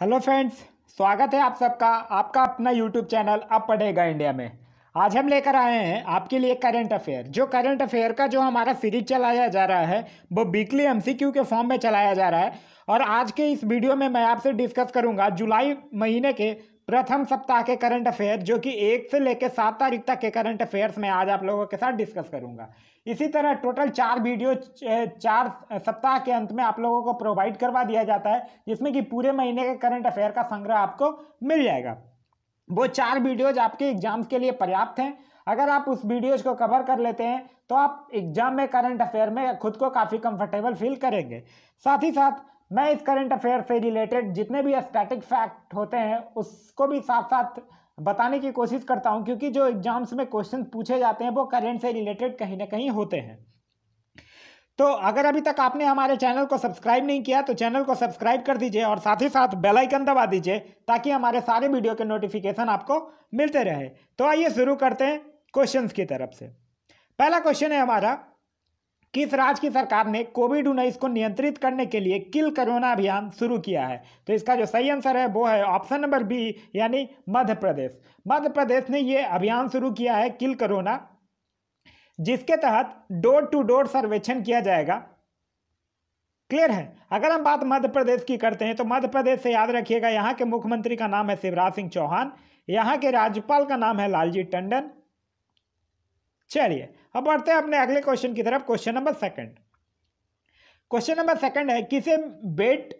hello friends स्वागत है आप सबका आपका अपना यूट्यूब चैनल अब पढ़ेगा इंडिया में आज हम लेकर आए हैं आपके लिए करंट अफेयर जो करंट अफेयर का जो हमारा सीरीज चलाया जा रहा है वो वीकली एमसीक्यू के फॉर्म में चलाया जा रहा है और आज के इस वीडियो में मैं आपसे डिस्कस करूंगा जुलाई महीने के प्रथम सप्ताह के करंट अफेयर जो कि एक से लेकर सात तारीख तक के करंट अफेयर्स में आज आप लोगों के साथ डिस्कस करूंगा इसी तरह टोटल चार वीडियो चार सप्ताह के अंत में आप लोगों को प्रोवाइड करवा दिया जाता है जिसमें कि पूरे महीने के करंट अफेयर का संग्रह आपको मिल जाएगा वो चार वीडियोज आपके एग्जाम्स के लिए पर्याप्त हैं अगर आप उस वीडियोज को कवर कर लेते हैं तो आप एग्जाम में करंट अफेयर में खुद को काफ़ी कंफर्टेबल फील करेंगे साथ ही साथ मैं इस करंट अफेयर से रिलेटेड जितने भी स्टैटिक फैक्ट होते हैं उसको भी साथ साथ बताने की कोशिश करता हूँ क्योंकि जो एग्जाम्स में क्वेश्चन पूछे जाते हैं वो करेंट से रिलेटेड कहीं ना कहीं होते हैं तो अगर अभी तक आपने हमारे चैनल को सब्सक्राइब नहीं किया तो चैनल को सब्सक्राइब कर दीजिए और साथ ही साथ बेल आइकन दबा दीजिए ताकि हमारे सारे वीडियो के नोटिफिकेशन आपको मिलते रहे तो आइए शुरू करते हैं क्वेश्चंस की तरफ से पहला क्वेश्चन है हमारा किस राज्य की सरकार ने कोविड उन्नीस को नियंत्रित करने के लिए किल कोरोना अभियान शुरू किया है तो इसका जो सही आंसर है वो है ऑप्शन नंबर बी यानी मध्य प्रदेश मध्य प्रदेश ने ये अभियान शुरू किया है किल कोरोना जिसके तहत डोर टू डोर सर्वेक्षण किया जाएगा क्लियर है अगर हम बात मध्य प्रदेश की करते हैं तो मध्य प्रदेश से याद रखिएगा यहाँ के मुख्यमंत्री का नाम है शिवराज सिंह चौहान यहाँ के राज्यपाल का नाम है लालजी टंडन चलिए अब बढ़ते हैं अपने अगले क्वेश्चन की तरफ question number second question number second है किसे बेट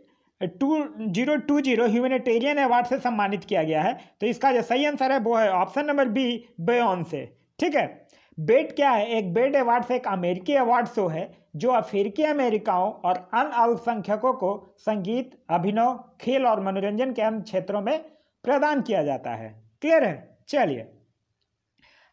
two zero two zero humanitarian award से सम्मानित किया गया है तो इसका जो सही आंसर है वो है ऑप्शन नंबर बी बेन से ठीक है बेट क्या है एक बेट अवार्ड से एक अमेरिकी अवार्ड शो है जो अफ्रीकी अमेरिकाओं और अन्य अल्पसंख्यकों को संगीत अभिनव खेल और मनोरंजन के अन्य क्षेत्रों में प्रदान किया जाता है क्लियर है चलिए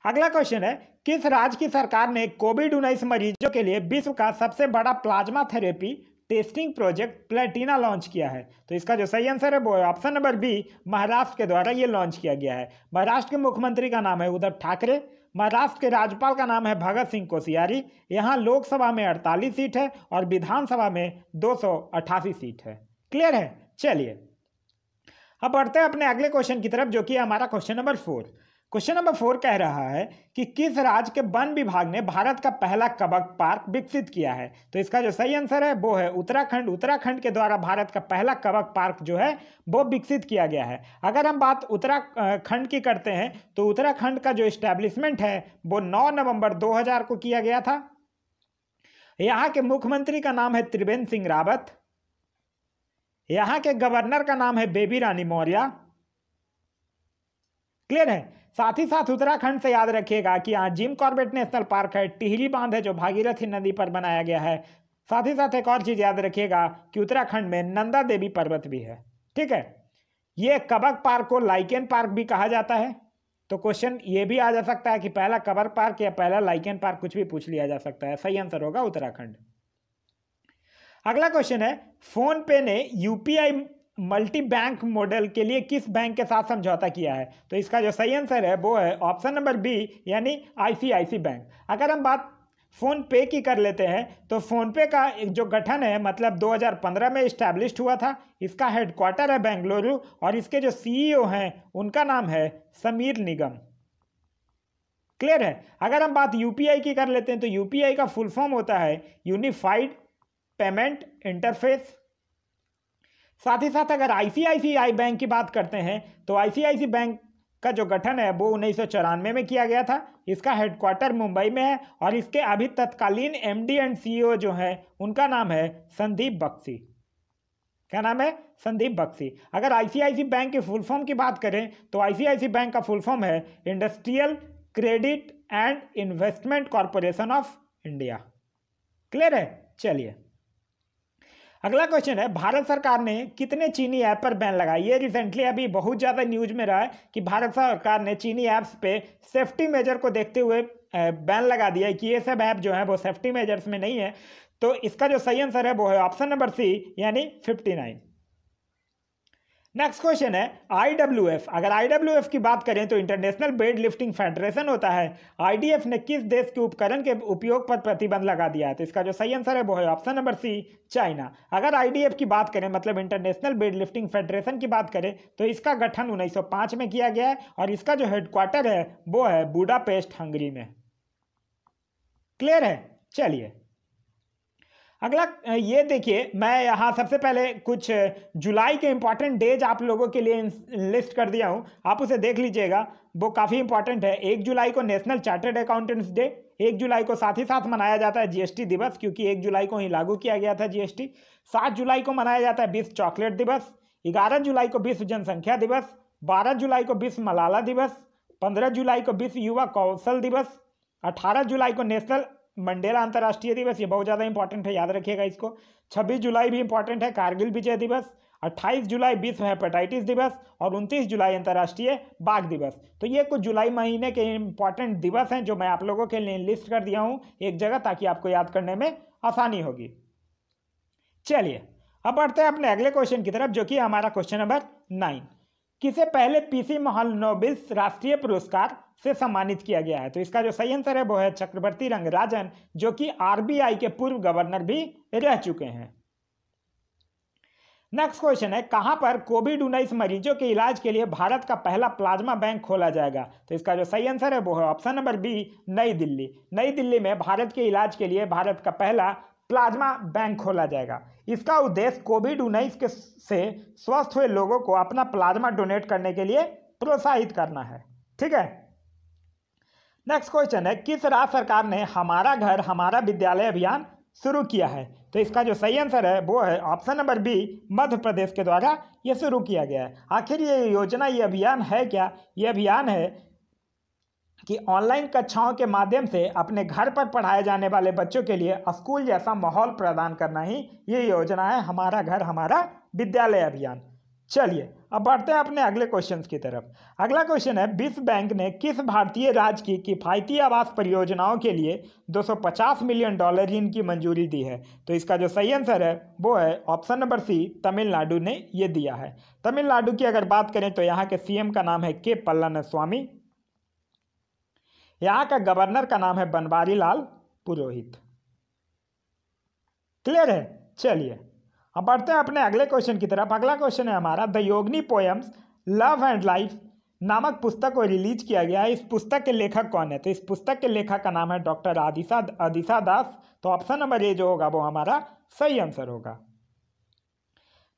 अगला क्वेश्चन है किस राज्य की सरकार ने कोविड उन्नीस मरीजों के लिए विश्व का सबसे बड़ा plasma therapy testing project Platina launch किया है तो इसका जो सही आंसर है वो ऑप्शन नंबर बी महाराष्ट्र के द्वारा ये लॉन्च किया गया है महाराष्ट्र के मुख्यमंत्री का नाम है उद्धव ठाकरे महाराष्ट्र के राज्यपाल का नाम है भगत सिंह कोशियारी यहाँ लोकसभा में अड़तालीस सीट है और विधानसभा में दो सीट है क्लियर है चलिए अब बढ़ते हैं अपने अगले क्वेश्चन की तरफ जो कि हमारा question number four question number four कह रहा है कि किस राज्य के वन विभाग ने भारत का पहला कबक पार्क विकसित किया है तो इसका जो सही आंसर है वो है उत्तराखंड उत्तराखंड के द्वारा भारत का पहला कबक पार्क जो है वो विकसित किया गया है अगर हम बात उत्तराखंड की करते हैं तो उत्तराखंड का जो इस्टेब्लिशमेंट है वो नौ नवम्बर दो को किया गया था यहाँ के मुख्यमंत्री का नाम है त्रिवेंद्र सिंह रावत यहाँ के गवर्नर का नाम है बेबी रानी मौर्य क्लियर है साथ ही साथ उत्तराखंड से याद रखिएगा कि यहाँ जिम कॉर्बेट नेशनल पार्क है टिहरी बांध है जो भागीरथी नदी पर बनाया गया है साथ ही साथ एक और चीज़ याद रखिएगा कि उत्तराखंड में नंदा देवी पर्वत भी है ठीक है ये कबक पार्क को लाइकेन पार्क भी कहा जाता है तो क्वेश्चन ये भी आ जा सकता है कि पहला कबर पार्क या पहला लाइकेन पार्क कुछ भी पूछ लिया जा सकता है सही आंसर होगा उत्तराखंड अगला क्वेश्चन है फोन पे ने यूपीआई मल्टी बैंक मॉडल के लिए किस बैंक के साथ समझौता किया है तो इसका जो सही आंसर है वो है ऑप्शन नंबर बी यानी आईसीआईसी बैंक अगर हम बात फ़ोन पे की कर लेते हैं तो फ़ोनपे का एक जो गठन है मतलब 2015 में इस्टेब्लिश हुआ था इसका हेडक्वार्टर है बेंगलुरु और इसके जो सीईओ e हैं उनका नाम है समीर निगम क्लियर है अगर हम बात यूपीआई की कर लेते हैं तो यूपीआई का फुल फॉर्म होता है यूनिफाइड पेमेंट इंटरफेस साथ ही साथ अगर आईसीआईसीआई बैंक की बात करते हैं तो आईसीआईसी बैंक का जो गठन है वो उन्नीस में किया गया था इसका हेडक्वार्टर मुंबई में है और इसके अभी तत्कालीन एमडी एंड सीईओ जो हैं उनका नाम है संदीप बक्सी क्या नाम है संदीप बक्सी अगर आईसीआईसी बैंक के फुल फॉर्म की बात करें तो आईसीआईसी बैंक का फुल फॉर्म है industrial credit and investment corporation of India clear है चलिए अगला क्वेश्चन है भारत सरकार ने कितने चीनी ऐप पर बैन लगाया ये रिसेंटली अभी बहुत ज़्यादा न्यूज में रहा है कि भारत सरकार ने चीनी ऐप्स पे सेफ्टी मेजर को देखते हुए बैन लगा दिया है कि ये सब ऐप जो है वो सेफ्टी मेजर्स में नहीं है तो इसका जो सही आंसर है वो है ऑप्शन नंबर सी यानी फिफ्टी नाइन नेक्स्ट क्वेश्चन है आईडब्ल्यूएफ अगर आईडब्ल्यूएफ की बात करें तो इंटरनेशनल वेट लिफ्टिंग फेडरेशन होता है आईडीएफ ने किस देश के उपकरण के उपयोग पर प्रतिबंध लगा दिया है तो इसका जो सही आंसर है वो है ऑप्शन नंबर सी चाइना अगर आईडीएफ की बात करें मतलब इंटरनेशनल वेट लिफ्टिंग फेडरेशन की बात करें तो इसका गठन उन्नीस में किया गया है और इसका जो हेडक्वार्टर है वो है बूडापेस्ट हंगरी में क्लियर है चलिए अगला ये देखिए मैं यहाँ सबसे पहले कुछ जुलाई के इम्पॉर्टेंट डेज आप लोगों के लिए लिस्ट कर दिया हूँ आप उसे देख लीजिएगा वो काफ़ी इंपॉर्टेंट है एक जुलाई को नेशनल चार्टर्ड अकाउंटेंट्स डे एक जुलाई को साथ ही साथ मनाया जाता है जीएसटी दिवस क्योंकि एक जुलाई को ही लागू किया गया था जीएसटी सात जुलाई को मनाया जाता है विश्व चॉकलेट दिवस ग्यारह जुलाई को विश्व जनसंख्या दिवस बारह जुलाई को विश्व मलाला दिवस पंद्रह जुलाई को विश्व युवा कौशल दिवस अठारह जुलाई को नेशनल मंडेला अंतर्राष्ट्रीय दिवस ये बहुत ज़्यादा इंपॉर्टेंट है याद रखिएगा इसको छब्बीस जुलाई भी इंपॉर्टेंट है कारगिल विजय दिवस अट्ठाईस जुलाई विश्व हेपेटाइटिस दिवस और उनतीस जुलाई अंतर्राष्ट्रीय बाघ दिवस तो ये कुछ जुलाई महीने के इंपॉर्टेंट दिवस हैं जो मैं आप लोगों के लिए लिस्ट कर दिया हूँ एक जगह ताकि आपको याद करने में आसानी होगी चलिए अब बढ़ते हैं अपने अगले क्वेश्चन की तरफ जो कि हमारा क्वेश्चन नंबर नाइन किसे पहले पीसी महल नोबिस राष्ट्रीय पुरस्कार से सम्मानित किया गया है तो इसका जो सही आंसर है वो है चक्रवर्ती रंगराजन जो कि आरबीआई के पूर्व गवर्नर भी रह चुके हैं नेक्स्ट क्वेश्चन है कहां पर कोविड उन्नीस मरीजों के इलाज के लिए भारत का पहला प्लाज्मा बैंक खोला जाएगा तो इसका जो सही आंसर है वो है ऑप्शन नंबर बी नई दिल्ली नई दिल्ली में भारत के इलाज के लिए भारत का पहला प्लाज्मा बैंक खोला जाएगा इसका उद्देश्य कोविड उन्नीस के से स्वस्थ हुए लोगों को अपना प्लाज्मा डोनेट करने के लिए प्रोत्साहित करना है ठीक है नेक्स्ट क्वेश्चन है किस राज्य सरकार ने हमारा घर हमारा विद्यालय अभियान शुरू किया है तो इसका जो सही आंसर है वो है option number B Madhya Pradesh के द्वारा ये शुरू किया गया है आखिर ये योजना ये अभियान है क्या ये अभियान है कि ऑनलाइन कक्षाओं के माध्यम से अपने घर पर पढ़ाए जाने वाले बच्चों के लिए स्कूल जैसा माहौल प्रदान करना ही ये योजना है हमारा घर हमारा विद्यालय अभियान चलिए अब बढ़ते हैं अपने अगले क्वेश्चन की तरफ अगला क्वेश्चन है विश्व बैंक ने किस भारतीय राज्य की किफायती आवास परियोजनाओं के लिए 250 मिलियन डॉलर ऋण की मंजूरी दी है तो इसका जो सही आंसर है वो है ऑप्शन नंबर सी तमिलनाडु ने ये दिया है तमिलनाडु की अगर बात करें तो यहाँ के सीएम का नाम है के स्वामी यहाँ का गवर्नर का नाम है बनवारी लाल पुरोहित क्लियर है चलिए अब बढ़ते हैं अपने अगले क्वेश्चन की तरफ अगला क्वेश्चन है हमारा the Yogini poems love and life नामक पुस्तक को रिलीज किया गया है इस पुस्तक के लेखक कौन है तो इस पुस्तक के लेखक का नाम है डॉक्टर आदिशा आदिशा दास तो ऑप्शन नंबर ए जो होगा वो हमारा सही आंसर होगा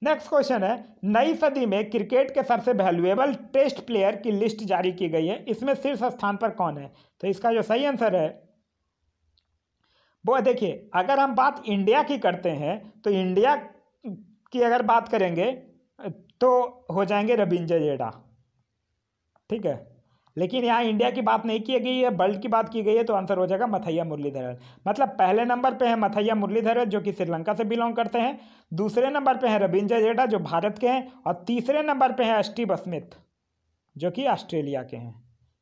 नेक्स्ट क्वेश्चन है नई सदी में क्रिकेट के सबसे वैल्यूएबल टेस्ट प्लेयर की लिस्ट जारी की गई है इसमें शीर्ष स्थान पर कौन है तो इसका जो सही आंसर है वो देखिए अगर हम बात इंडिया की करते हैं तो इंडिया की अगर बात करेंगे तो हो जाएंगे रविंद्र जडेजा ठीक है लेकिन यहाँ इंडिया की बात नहीं की गई है वर्ल्ड की बात की गई है तो आंसर हो जाएगा मथैया मुरलीधरन मतलब पहले नंबर पे है मथैया मुरलीधरन जो कि श्रीलंका से बिलोंग करते हैं दूसरे नंबर पे है रविंद्र जडेजा जो भारत के हैं और तीसरे नंबर पे है स्टीव स्मिथ जो कि ऑस्ट्रेलिया के हैं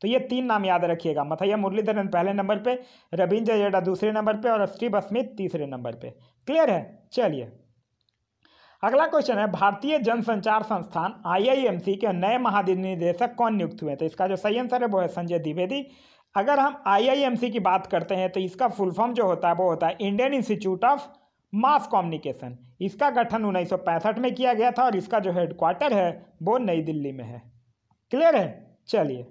तो ये तीन नाम याद रखिएगा मथैया मुरलीधरन पहले नंबर पर रविंद्र जडेजा दूसरे नंबर पर और स्टीव स्मिथ तीसरे नंबर पर क्लियर है चलिए अगला क्वेश्चन है भारतीय जनसंचार संस्थान आईआईएमसी के नए महानिदेशक कौन नियुक्त हुए तो इसका जो सही आंसर है वो है संजय द्विवेदी अगर हम आईआईएमसी की बात करते हैं तो इसका फुल फॉर्म जो होता है वो होता है Indian institute of mass communication इसका गठन उन्नीस में किया गया था और इसका जो हेडक्वार्टर है वो नई दिल्ली में है क्लियर है चलिए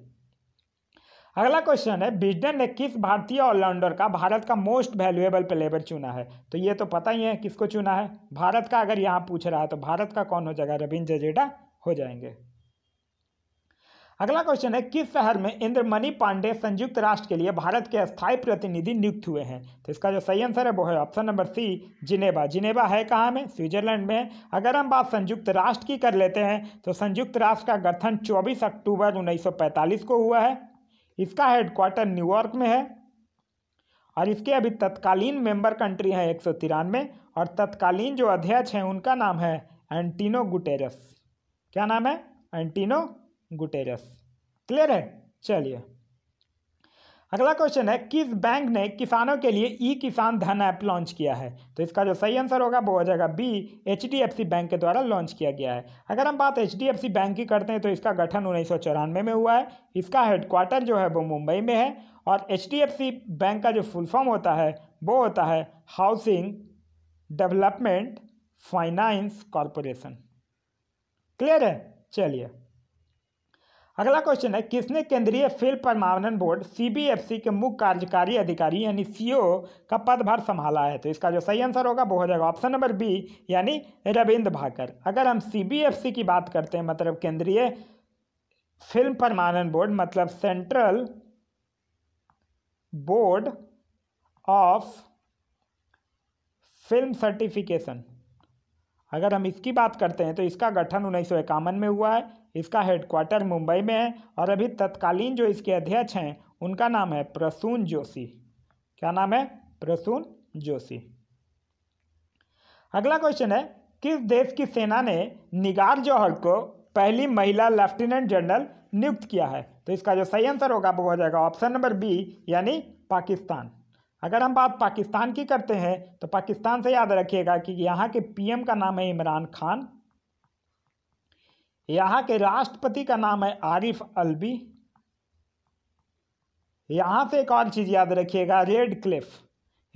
अगला क्वेश्चन है बिजडन ने किस भारतीय ऑलराउंडर का भारत का मोस्ट वैल्यूएबल प्लेयर चुना है तो ये तो पता ही है किसको चुना है भारत का अगर यहाँ पूछ रहा है तो भारत का कौन हो जाएगा रविंद्र जजेडा हो जाएंगे अगला क्वेश्चन है किस शहर में इंद्रमणि पांडे संयुक्त राष्ट्र के लिए भारत के अस्थायी प्रतिनिधि नियुक्त हुए हैं तो इसका जो सही आंसर है वो है option number C Geneva Geneva है कहाँ में स्विट्जरलैंड में अगर हम बात संयुक्त राष्ट्र की कर लेते हैं तो संयुक्त राष्ट्र का गठन 24 अक्टूबर 1945 को हुआ है इसका हेडक्वार्टर न्यूयॉर्क में है और इसके अभी तत्कालीन मेंबर कंट्री हैं एक सौ तिरानवे और तत्कालीन जो अध्यक्ष हैं उनका नाम है एंटीनो गुटेरस क्या नाम है एंटीनो गुटेरस क्लियर है चलिए अगला क्वेश्चन है किस बैंक ने किसानों के लिए ई किसान धन ऐप लॉन्च किया है तो इसका जो सही आंसर होगा वो हो जाएगा बी एच बैंक के द्वारा लॉन्च किया गया है अगर हम बात एच बैंक की करते हैं तो इसका गठन उन्नीस में हुआ है इसका हेडक्वार्टर जो है वो मुंबई में है और एच बैंक का जो फुल फॉर्म होता है वो होता है housing development finance corporation clear है चलिए अगला क्वेश्चन है किसने केंद्रीय फिल्म परमावनन बोर्ड सीबीएफसी के मुख्य कार्यकारी अधिकारी यानी सीईओ e का पदभार संभाला है तो इसका जो सही आंसर होगा वो हो जाएगा ऑप्शन नंबर बी यानी रविंद्र भाकर अगर हम सीबीएफसी की बात करते हैं मतलब केंद्रीय फिल्म प्रमाणन बोर्ड मतलब central board of film certification अगर हम इसकी बात करते हैं तो इसका गठन उन्नीस में हुआ है इसका हेडक्वार्टर मुंबई में है और अभी तत्कालीन जो इसके अध्यक्ष हैं उनका नाम है प्रसून जोशी क्या नाम है प्रसून जोशी अगला क्वेश्चन है किस देश की सेना ने निगार जौहर को पहली महिला लेफ्टिनेंट जनरल नियुक्त किया है तो इसका जो सही आंसर होगा वो हो जाएगा ऑप्शन नंबर बी यानी पाकिस्तान अगर हम बात पाकिस्तान की करते हैं तो पाकिस्तान से याद रखिएगा कि यहाँ के पीएम का नाम है इमरान खान यहाँ के राष्ट्रपति का नाम है आरिफ अलबी यहाँ से एक और चीज़ याद रखिएगा रेड क्लिफ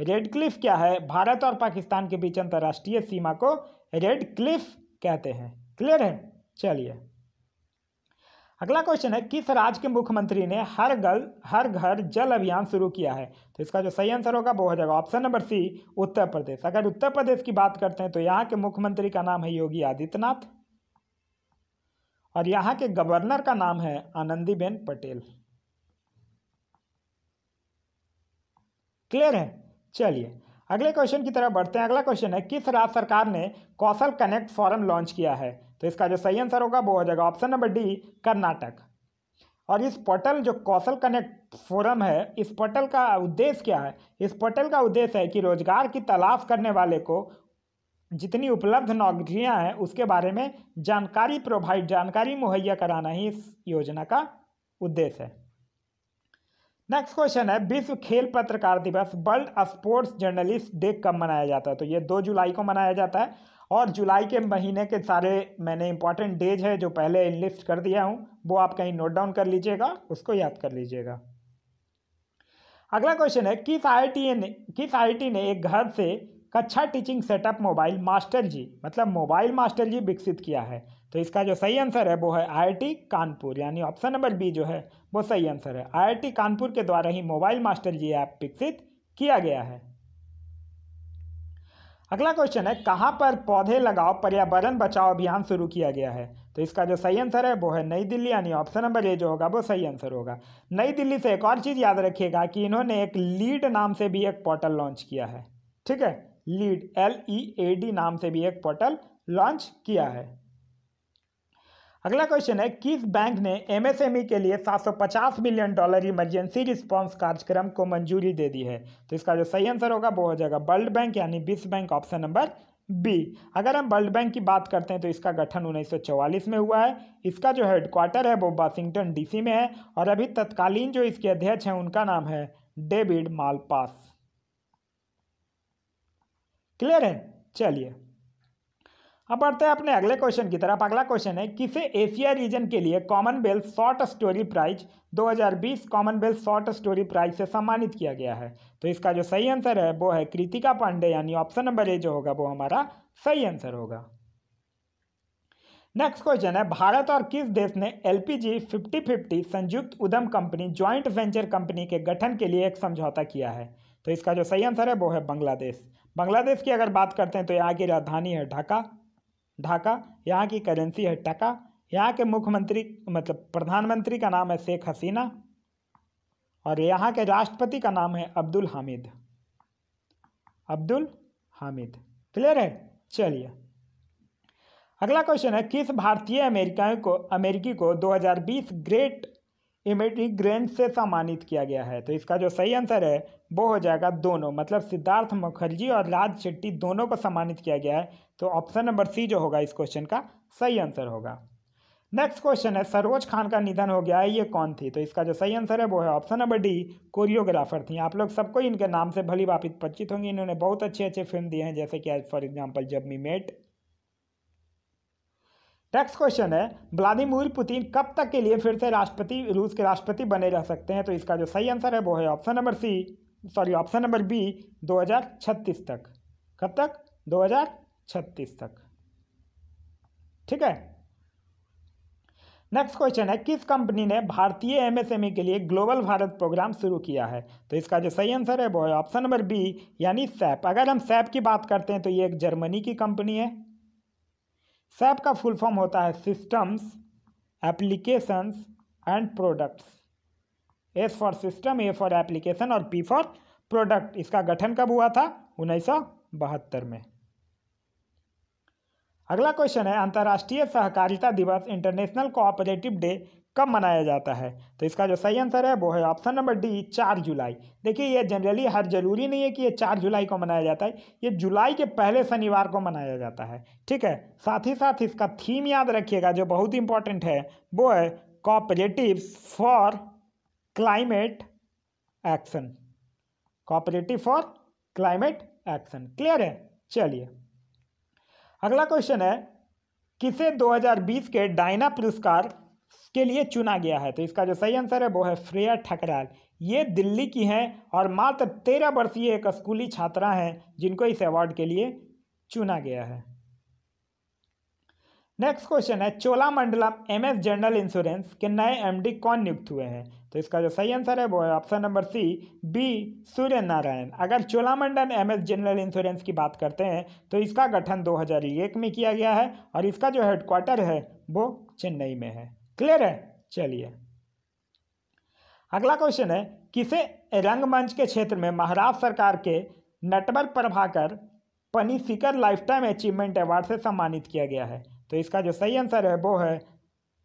रेड क्लिफ क्या है भारत और पाकिस्तान के बीच अंतर्राष्ट्रीय सीमा को रेड क्लिफ कहते हैं क्लियर है चलिए अगला क्वेश्चन है किस राज्य के मुख्यमंत्री ने हर गल हर घर जल अभियान शुरू किया है तो इसका जो सही आंसर होगा वो हो जाएगा ऑप्शन नंबर सी उत्तर प्रदेश अगर उत्तर प्रदेश की बात करते हैं तो यहाँ के मुख्यमंत्री का नाम है योगी आदित्यनाथ और यहाँ के गवर्नर का नाम है आनंदीबेन पटेल क्लियर है चलिए अगले क्वेश्चन की तरफ बढ़ते हैं अगला क्वेश्चन है किस राज्य सरकार ने कौशल कनेक्ट फॉरम लॉन्च किया है तो इसका जो सही आंसर होगा वो हो जाएगा ऑप्शन नंबर डी कर्नाटक और इस पोर्टल जो कौशल कनेक्ट फोरम है इस पोर्टल का उद्देश्य क्या है इस पोर्टल का उद्देश्य है कि रोजगार की तलाश करने वाले को जितनी उपलब्ध नौकरियां हैं उसके बारे में जानकारी प्रोवाइड जानकारी मुहैया कराना ही इस योजना का उद्देश्य है नेक्स्ट क्वेश्चन है विश्व खेल पत्रकार दिवस वर्ल्ड स्पोर्ट्स जर्नलिस्ट डे कब मनाया जाता है तो ये दो जुलाई को मनाया जाता है और जुलाई के महीने के सारे मैंने इंपॉर्टेंट डेज है जो पहले लिस्ट कर दिया हूँ वो आप कहीं नोट डाउन कर लीजिएगा उसको याद कर लीजिएगा अगला क्वेश्चन है किस आई ने किस आई ने एक घर से कक्षा teaching setup mobile master ji मतलब मोबाइल मास्टर जी विकसित किया है तो इसका जो सही आंसर है वो है आईआईटी कानपुर यानी ऑप्शन नंबर बी जो है वो सही आंसर है आईआईटी कानपुर के द्वारा ही मोबाइल मास्टर जी ऐप विकसित किया गया है अगला क्वेश्चन है कहाँ पर पौधे लगाओ पर्यावरण बचाओ अभियान शुरू किया गया है तो इसका जो सही आंसर है वो है नई दिल्ली यानी ऑप्शन नंबर ए जो होगा वो सही आंसर होगा नई दिल्ली से एक और चीज़ याद रखिएगा कि इन्होंने एक लीड नाम से भी एक पोर्टल लॉन्च किया है ठीक है lead L E A D नाम से भी एक पोर्टल लॉन्च किया है अगला क्वेश्चन है किस बैंक ने एमएसएमई e के लिए 750 मिलियन डॉलर इमरजेंसी रिस्पांस कार्यक्रम को मंजूरी दे दी है तो इसका जो सही आंसर होगा वो हो जाएगा वर्ल्ड बैंक यानी विश्व बैंक ऑप्शन नंबर बी अगर हम वर्ल्ड बैंक की बात करते हैं तो इसका गठन 1944 में हुआ है इसका जो हेडक्वार्टर है वो वाशिंगटन डीसी में है और अभी तत्कालीन जो इसके अध्यक्ष हैं उनका नाम है डेविड मालपास क्लियर है चलिए अब बढ़ते हैं अपने अगले क्वेश्चन की तरफ अगला क्वेश्चन है किसे एशिया रीजन के लिए Commonwealth short story prize 2020 Commonwealth short story prize से सम्मानित किया गया है तो इसका जो सही आंसर है वो है कृतिका पांडे यानी ऑप्शन नंबर ए जो होगा वो हमारा सही आंसर होगा नेक्स्ट क्वेश्चन है भारत और किस देश ने एलपीजी 50-50 संयुक्त उद्यम कंपनी ज्वाइंट वेंचर कंपनी के गठन के लिए एक समझौता किया है तो इसका जो सही आंसर है वो है बांग्लादेश बांग्लादेश की अगर बात करते हैं तो यहाँ की राजधानी है ढाका ढाका यहाँ की करेंसी है टका यहाँ के मुख्यमंत्री मतलब प्रधानमंत्री का नाम है शेख हसीना और यहाँ के राष्ट्रपति का नाम है अब्दुल हामिद अब्दुल हामिद क्लियर है चलिए अगला क्वेश्चन है किस भारतीय अमेरिका को अमेरिकी को 2020 ग्रेट इमिग्रेंट से सम्मानित किया गया है तो इसका जो सही आंसर है वो हो जाएगा दोनों मतलब सिद्धार्थ मुखर्जी और राज शेट्टी दोनों को सम्मानित किया गया है तो ऑप्शन नंबर सी जो होगा इस क्वेश्चन का सही आंसर होगा नेक्स्ट क्वेश्चन है सरोज खान का निधन हो गया है ये कौन थी तो इसका जो सही आंसर है वो है ऑप्शन नंबर डी कोरियोग्राफर थी आप लोग सबको इनके नाम से भली बापित परिचित होंगे इन्होंने बहुत अच्छे अच्छे फिल्म दिए हैं जैसे कि फॉर एग्जाम्पल जब मी मेट नेक्स्ट क्वेश्चन है व्लादिमिर पुतिन कब तक के लिए फिर से राष्ट्रपति रूस के राष्ट्रपति बने रह सकते हैं तो इसका जो सही आंसर है वो है option number C sorry option number B 2036 तक कब तक 2036 तक ठीक है नेक्स्ट क्वेश्चन है किस कंपनी ने भारतीय एमएसएमई e के लिए ग्लोबल भारत प्रोग्राम शुरू किया है तो इसका जो सही आंसर है वो है ऑप्शन नंबर बी यानी सैप अगर हम सैप की बात करते हैं तो ये एक जर्मनी की कंपनी है सैप का फुल फॉर्म होता है systems applications and products S for system A for application और पी फॉर प्रोडक्ट इसका गठन कब हुआ था उन्नीस में अगला क्वेश्चन है अंतर्राष्ट्रीय सहकारिता दिवस इंटरनेशनल कोऑपरेटिव डे कब मनाया जाता है तो इसका जो सही आंसर है वो है ऑप्शन नंबर डी चार जुलाई देखिए ये जनरली हर जरूरी नहीं है कि ये चार जुलाई को मनाया जाता है ये जुलाई के पहले शनिवार को मनाया जाता है ठीक है साथ ही साथ इसका थीम याद रखिएगा जो बहुत इंपॉर्टेंट है वो है cooperative for climate action cooperative for climate action clear है चलिए अगला क्वेश्चन है किसे 2020 के डायना पुरस्कार के लिए चुना गया है तो इसका जो सही आंसर है वो है फ्रेया ठकराल ये दिल्ली की हैं और मात्र तेरह वर्षीय एक स्कूली छात्रा हैं जिनको इस अवार्ड के लिए चुना गया है नेक्स्ट क्वेश्चन है चोलामंडलम एस जनरल इंश्योरेंस के नए एमडी कौन नियुक्त हुए हैं तो इसका जो सही आंसर है वो है option number C B Surya Narayan अगर चोलामंडल एस जनरल इंश्योरेंस की बात करते हैं तो इसका गठन 2001 में किया गया है और इसका जो हेडक्वार्टर है वो चेन्नई में है क्लियर है चलिए अगला क्वेश्चन है किसे रंगमंच के क्षेत्र में महाराष्ट्र सरकार के Natwar Prabhakar Panshikar lifetime achievement award से सम्मानित किया गया है तो इसका जो सही आंसर है वो है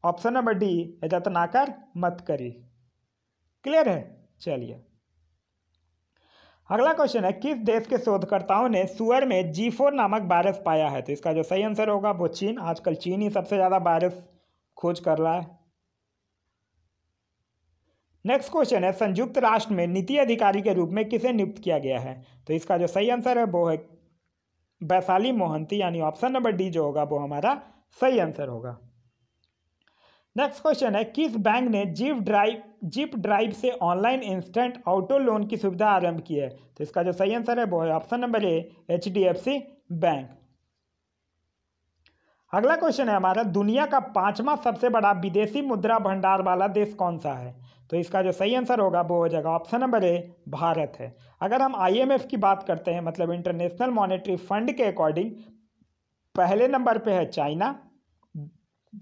ऑप्शन नंबर डी यत्नाकर मत करी क्लियर है चलिए अगला क्वेश्चन है किस देश के शोधकर्ताओं ने सुअर में जी फोर नामक वायरस पाया है तो इसका जो सही आंसर होगा वो चीन आजकल चीन ही सबसे ज़्यादा वायरस खोज कर रहा है नेक्स्ट क्वेश्चन है संयुक्त राष्ट्र में नीति अधिकारी के रूप में किसे नियुक्त किया गया है तो इसका जो सही आंसर है वो है वैशाली मोहंती यानी ऑप्शन नंबर डी जो होगा वो हमारा सही आंसर होगा नेक्स्ट क्वेश्चन है किस बैंक ने जीप ड्राइव जीप ड्राइव से ऑनलाइन इंस्टेंट ऑटो लोन की सुविधा आरंभ की है तो इसका जो सही आंसर है वो है option number A H D F C bank अगला क्वेश्चन है हमारा दुनिया का पांचवा सबसे बड़ा विदेशी मुद्रा भंडार वाला देश कौन सा है तो इसका जो सही आंसर होगा वो हो जाएगा ऑप्शन नंबर ए भारत है अगर हम आईएमएफ की बात करते हैं मतलब इंटरनेशनल मॉनेटरी फंड के अकॉर्डिंग पहले नंबर पे है चाइना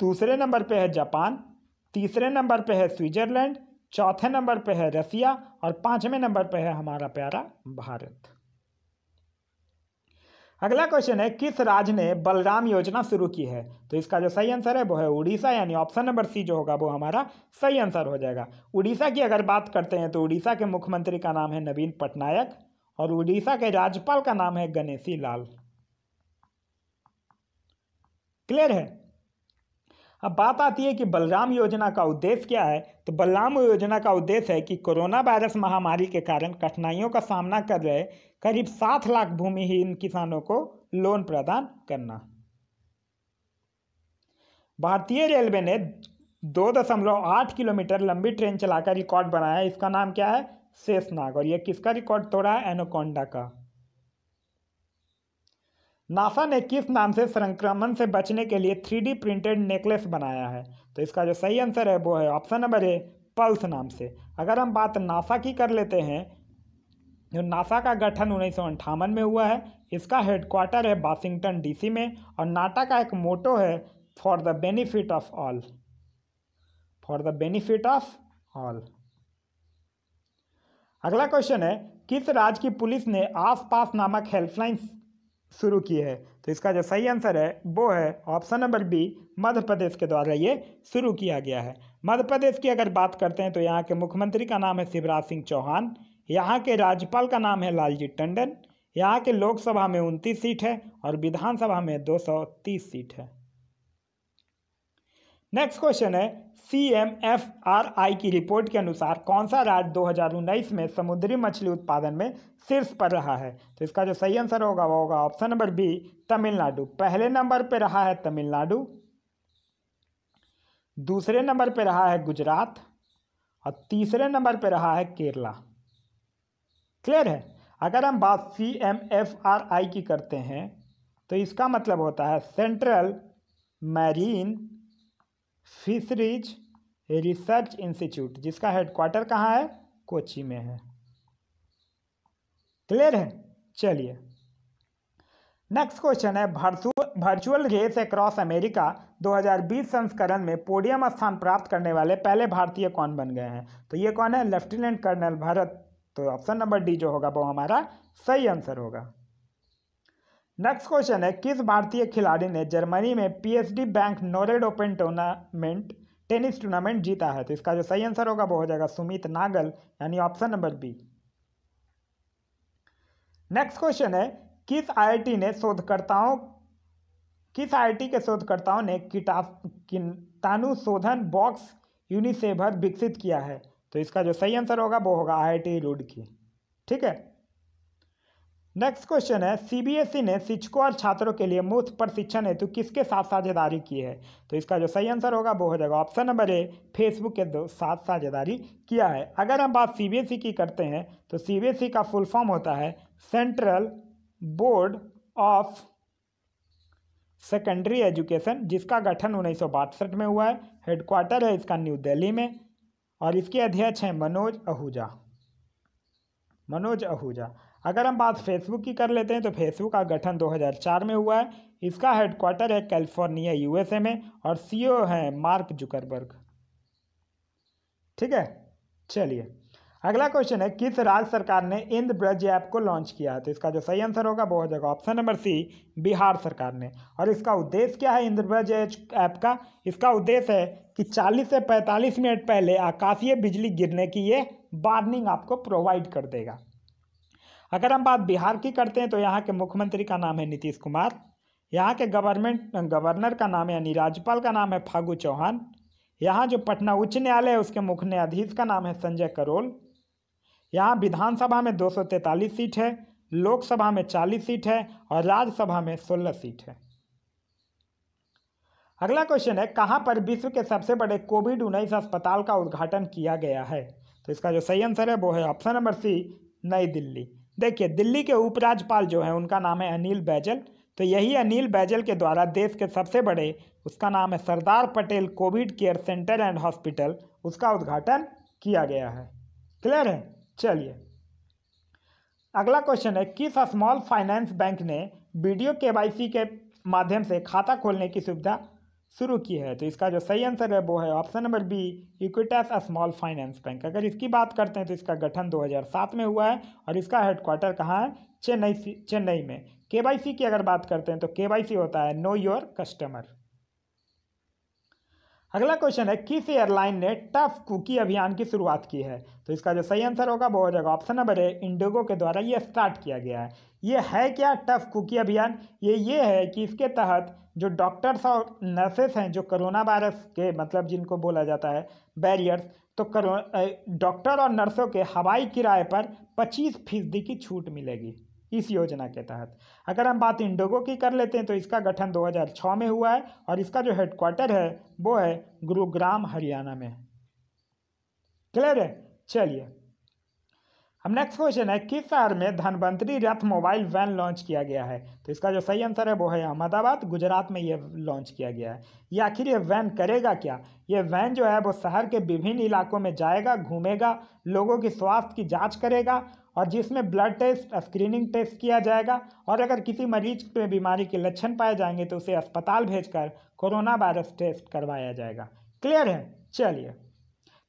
दूसरे नंबर पे है जापान तीसरे नंबर पे है स्विट्ज़रलैंड चौथे नंबर पे है रसिया और पाँचवें नंबर पे है हमारा प्यारा भारत अगला क्वेश्चन है किस राज्य ने बलराम योजना शुरू की है तो इसका जो सही आंसर है वो है उड़ीसा यानी ऑप्शन नंबर सी जो होगा वो हमारा सही आंसर हो जाएगा उड़ीसा की अगर बात करते हैं तो उड़ीसा के मुख्यमंत्री का नाम है नवीन पटनायक और उड़ीसा के राज्यपाल का नाम है गणेशी लाल क्लियर है अब बात आती है कि बलराम योजना का उद्देश्य क्या है तो बलराम योजना का उद्देश्य है कि कोरोना वायरस महामारी के कारण कठिनाइयों का सामना कर रहे करीब सात लाख भूमिहीन किसानों को लोन प्रदान करना भारतीय रेलवे ने दो दशमलव आठ किलोमीटर लंबी ट्रेन चलाकर रिकॉर्ड बनाया इसका नाम क्या है शेषनाग और यह किसका रिकॉर्ड तोड़ा है एनोकोंडा का नासा ने किस नाम से संक्रमण से बचने के लिए थ्री प्रिंटेड नेकलेस बनाया है तो इसका जो सही आंसर है वो है ऑप्शन नंबर ए पल्स नाम से अगर हम बात नासा की कर लेते हैं जो नासा का गठन उन्नीस में हुआ है इसका हेडक्वार्टर है वाशिंगटन डीसी में और नाटा का एक मोटो है for the benefit of all for the benefit of all अगला क्वेश्चन है किस राज्य की पुलिस ने आसपास नामक हेल्पलाइन शुरू की है तो इसका जो सही आंसर है वो है option number B Madhya Pradesh के द्वारा ये शुरू किया गया है मध्य प्रदेश की अगर बात करते हैं तो यहाँ के मुख्यमंत्री का नाम है शिवराज सिंह चौहान यहाँ के राज्यपाल का नाम है लालजी टंडन यहाँ के लोकसभा में उनतीस सीट है और विधानसभा में दो सीट है नेक्स्ट क्वेश्चन है C M F R I की रिपोर्ट के अनुसार कौन सा राज्य 2019 में समुद्री मछली उत्पादन में शीर्ष पर रहा है तो इसका जो सही आंसर होगा वो होगा ऑप्शन नंबर बी तमिलनाडु पहले नंबर पर रहा है तमिलनाडु दूसरे नंबर पर रहा है गुजरात और तीसरे नंबर पर रहा है केरला क्लियर है अगर हम बात C M F R I की करते हैं तो इसका मतलब होता है central marine fisheries research institute जिसका हेडक्वार्टर कहाँ है कोची में है क्लियर है चलिए नेक्स्ट क्वेश्चन है वर्चुअल रेस अक्रॉस अमेरिका 2020 संस्करण में पोडियम स्थान प्राप्त करने वाले पहले भारतीय कौन बन गए हैं तो ये कौन है लेफ्टिनेंट कर्नल भारत तो ऑप्शन नंबर डी जो होगा वो हमारा सही आंसर होगा नेक्स्ट क्वेश्चन है किस भारतीय खिलाड़ी ने जर्मनी में PSD bank Nord open tournament tennis tournament जीता है तो इसका जो सही आंसर होगा वो हो जाएगा सुमित नागल यानी option number B next question है किस आईआईटी ने शोधकर्ताओं किस आईआईटी के शोधकर्ताओं ने शोधन बॉक्स यूनिसेवर विकसित किया है तो इसका जो सही आंसर होगा वो होगा आई आई रूड की ठीक है नेक्स्ट क्वेश्चन है सीबीएसई e ने शिक्षकों और छात्रों के लिए मुफ्त प्रशिक्षण हेतु किसके साथ साझेदारी की है तो इसका जो सही आंसर होगा वो हो जाएगा ऑप्शन नंबर ए फेसबुक के दो साथ साझेदारी किया है अगर हम बात सीबीएसई e की करते हैं तो सीबीएसई e का फुल फॉर्म होता है central board of secondary education जिसका गठन उन्नीस में हुआ है हेडक्वार्टर है इसका न्यू दिल्ली में और इसके अध्यक्ष हैं मनोज आहूजा मनोज आहूजा अगर हम बात फेसबुक की कर लेते हैं तो फेसबुक का गठन 2004 में हुआ है इसका हेडक्वार्टर है कैलिफोर्निया यूएसए में और सीईओ e हैं मार्क जुकरबर्ग ठीक है चलिए अगला क्वेश्चन है किस राज्य सरकार ने इंद्र ब्रज ऐप को लॉन्च किया तो इसका जो सही आंसर होगा वो हो जाएगा ऑप्शन नंबर सी बिहार सरकार ने और इसका उद्देश्य क्या है इंद्र ब्रज ऐप का इसका उद्देश्य है कि 40 से 45 मिनट पहले आकाशीय बिजली गिरने की ये वार्निंग आपको प्रोवाइड कर देगा अगर हम बात बिहार की करते हैं तो यहाँ के मुख्यमंत्री का नाम है नीतीश कुमार यहाँ के गवर्नमेंट गवर्नर का नाम यानी राज्यपाल का नाम है फागू चौहान यहाँ जो पटना उच्च न्यायालय है उसके मुख्य न्यायाधीश का नाम है संजय करोल यहाँ विधानसभा में दो सीट है लोकसभा में 40 सीट है और राज्यसभा में 16 सीट है अगला क्वेश्चन है कहाँ पर विश्व के सबसे बड़े कोविड उन्नीस अस्पताल का उद्घाटन किया गया है तो इसका जो सही आंसर है वो है ऑप्शन नंबर सी नई दिल्ली देखिए दिल्ली के उपराज्यपाल जो हैं उनका नाम है अनिल बैजल तो यही अनिल बैजल के द्वारा देश के सबसे बड़े उसका नाम है Sardar Patel covid care centre and hospital उसका उद्घाटन किया गया है क्लियर है चलिए अगला क्वेश्चन है किस स्मॉल फाइनेंस बैंक ने वीडियो के के माध्यम से खाता खोलने की सुविधा शुरू की है तो इसका जो सही आंसर है वो है option number B Equitas small finance bank अगर इसकी बात करते हैं तो इसका गठन 2007 में हुआ है और इसका हेडक्वार्टर कहाँ है चेन्नई चेन्नई में के की अगर बात करते हैं तो के होता है नो योर कस्टमर अगला क्वेश्चन है किस एयरलाइन ने टफ कुकी अभियान की शुरुआत की है तो इसका जो सही आंसर होगा वो हो जाएगा ऑप्शन नंबर ए इंडिगो के द्वारा ये स्टार्ट किया गया है ये है क्या टफ कुकी अभियान ये ये है कि इसके तहत जो डॉक्टर्स और नर्सेस हैं जो करोना वायरस के मतलब जिनको बोला जाता है बैरियर्स तो करो डॉक्टर और नर्सों के हवाई किराए पर पच्चीस फीसदी की छूट मिलेगी इस योजना के तहत अगर हम बात इंडोगो की कर लेते हैं तो इसका गठन 2006 में हुआ है और इसका जो हेडक्वार्टर है वो है गुरुग्राम हरियाणा में क्लियर है चलिए अब नेक्स्ट क्वेश्चन है किस शहर में धनवंतरी रथ मोबाइल वैन लॉन्च किया गया है तो इसका जो सही आंसर है वो है अहमदाबाद गुजरात में ये लॉन्च किया गया है ये आखिर ये वैन करेगा क्या ये वैन जो है वो शहर के विभिन्न इलाकों में जाएगा घूमेगा लोगों की स्वास्थ्य की जाँच करेगा और जिसमें ब्लड टेस्ट स्क्रीनिंग टेस्ट किया जाएगा और अगर किसी मरीज में बीमारी के लक्षण पाए जाएंगे तो उसे अस्पताल भेजकर कोरोना वायरस टेस्ट करवाया जाएगा क्लियर है चलिए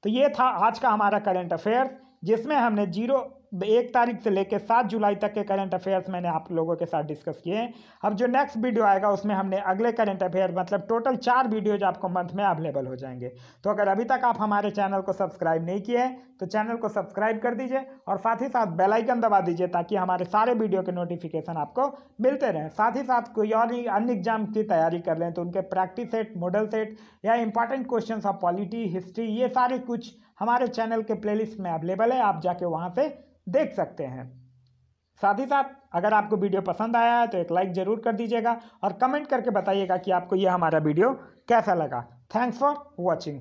तो ये था आज का हमारा करंट अफेयर्स जिसमें हमने जीरो एक तारीख से लेकर सात जुलाई तक के करंट अफेयर्स मैंने आप लोगों के साथ डिस्कस किए हैं अब जो नेक्स्ट वीडियो आएगा उसमें हमने अगले करंट अफेयर मतलब टोटल चार वीडियोज आपको मंथ में अवेलेबल हो जाएंगे तो अगर अभी तक आप हमारे चैनल को सब्सक्राइब नहीं किए हैं तो चैनल को सब्सक्राइब कर दीजिए और साथ ही साथ बेलाइकन दबा दीजिए ताकि हमारे सारे वीडियो के नोटिफिकेशन आपको मिलते रहें साथ ही साथ कोई और अन्य एग्जाम की तैयारी कर लें तो उनके प्रैक्टिस सेट मॉडल सेट या important question of polity history ये सारे कुछ हमारे चैनल के प्लेलिस्ट में अवेलेबल है आप जाके वहाँ से देख सकते हैं साथ ही साथ अगर आपको वीडियो पसंद आया है तो एक लाइक ज़रूर कर दीजिएगा और कमेंट करके बताइएगा कि आपको यह हमारा वीडियो कैसा लगा थैंक्स फॉर वॉचिंग